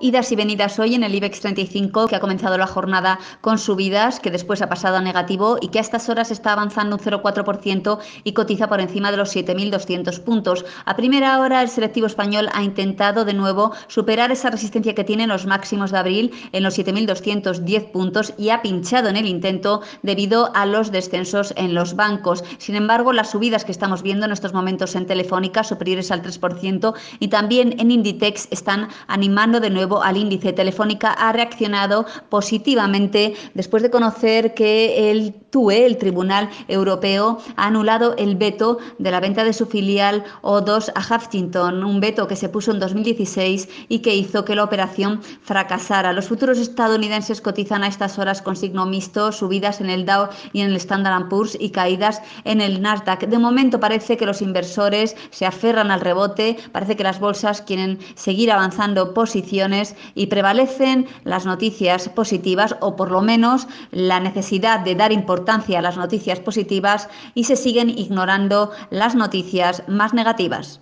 Idas y venidas hoy en el IBEX 35, que ha comenzado la jornada con subidas, que después ha pasado a negativo y que a estas horas está avanzando un 0,4% y cotiza por encima de los 7.200 puntos. A primera hora, el selectivo español ha intentado de nuevo superar esa resistencia que tiene en los máximos de abril en los 7.210 puntos y ha pinchado en el intento debido a los descensos en los bancos. Sin embargo, las subidas que estamos viendo en estos momentos en Telefónica, superiores al 3%, y también en Inditex, están animando de nuevo al índice. Telefónica ha reaccionado positivamente después de conocer que el TUE, el Tribunal Europeo, ha anulado el veto de la venta de su filial O2 a Huffington, un veto que se puso en 2016 y que hizo que la operación fracasara. Los futuros estadounidenses cotizan a estas horas con signo mixto, subidas en el Dow y en el Standard Poor's y caídas en el Nasdaq. De momento parece que los inversores se aferran al rebote, parece que las bolsas quieren seguir avanzando posiciones y prevalecen las noticias positivas o por lo menos la necesidad de dar importancia a las noticias positivas y se siguen ignorando las noticias más negativas.